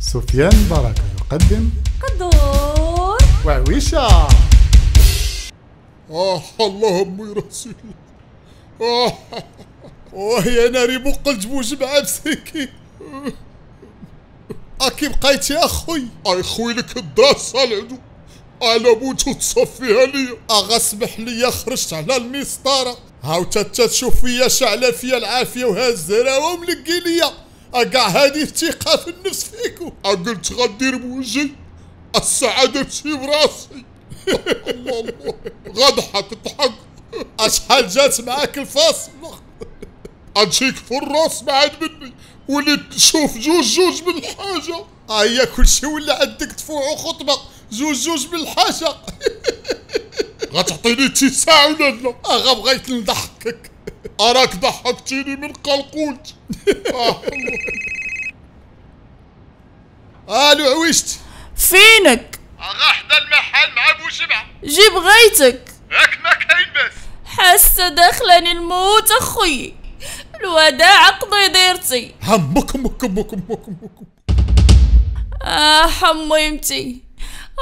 سفيان بركة يقدم قدور وعويشة آه اللهم يا راسي آه،, آه يا ناري بق الجبوج مع بسيكي اكي بقيت يا اخوي اي خوي لك الدراسة العدو انا بوت تصفيها لي اغا سمح ليا خرجت على المسطرة هاو تتشوف فيا شعلة فيا العافية وهز الزراوة وملقي ليا كاع هادي الثقة في النفس فيكو قلت غدير بوجهي السعادة في براسي الله الله غضحك ضحك اشحال جات معاك الفاس اجيك في الراس بعد مني وليت نشوف جوج جوج من الحاجة ها كل شيء ولا عندك دفوع وخطبة جوج جوج من الحاجة غتعطيني تيساع ولا لا بغيت نضحكك أراك ضحكتيني من قلقلت آه الو عويشت فينك أغا حدا المحل مع ابو شبع جيب غايتك ياك ما كاين باس حاسه داخلني الموت اخوي الوداع قضي ديرتي همك امك امك امك امك اه حميمتي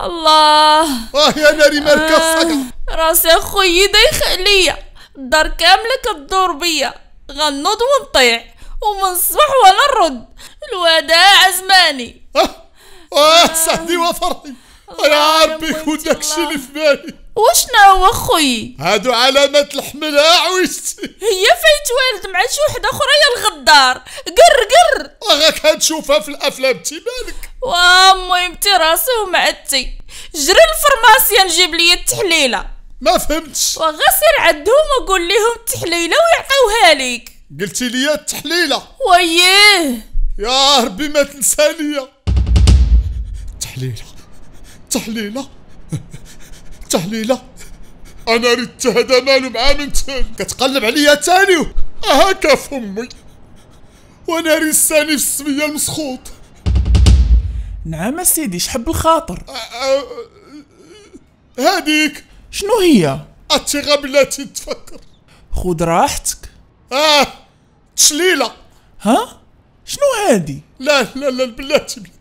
الله اه يا ناري مركز آه راسي اخوي دايخ عليا دار كاملة كتدور بيا غنوض ونطيع ومن الصبح وانا نرد الوداع زماني اه سعدي أه، وفرحي انا ربي كون داكشي اللي في بالي وشناهو هو خويا هادو علامات الحمل عويستي هي فايت والد مع شي وحده اخرى يا الغدار قر قر غاك هتشوفها في الافلام تي مالك وامي راسي ومعدتي جري الفرماسيا نجيب لي التحليله ما فهمتش وغسر عندهم وقول لهم التحليله ويعطيوها لك قلتي لي التحليله وييه يا ربي ما تنساني تحليله تحليله تحليله انا ريت هذا مالو مع انت كتقلب عليا تاني هاكا فمي وانا رساني في السميه المسخوط نعم سيدي شحب الخاطر هاديك أه، أه، شنو هي أتي غا بلاتي تفكر خذ راحتك اه تشليلة ها شنو هادي لا لا لا بلاتي بلاتي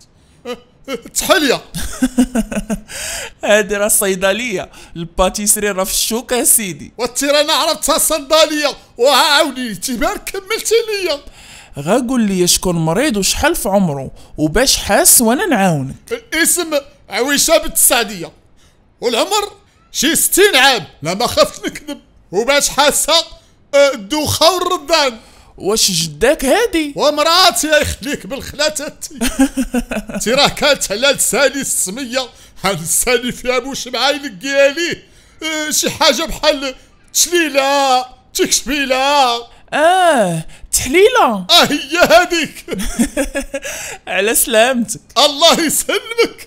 آه، تحلية هادي راه صيدلية الباتيسري راه في الشوك اسيدي وتي رانا عرفتها صيدلية وعاوني تبارك كملتي ليا غا قول لي شكون مريض وشحال في عمره وباش حاس وانا نعاونك الاسم عويشه بنت السعديه والعمر شي 60 عام لا ما خفت نكذب وباش حاسه أه، الدوخه والردان واش جداك هادي ومراتي يخليك بالخلاتة تي راه كانت على لساني السميه لساني فيها ابو شمعاي لقيها ليه اه شي حاجه بحال تشليله تكشبيله اه تحليله اه هي هذيك على سلامتك الله يسلمك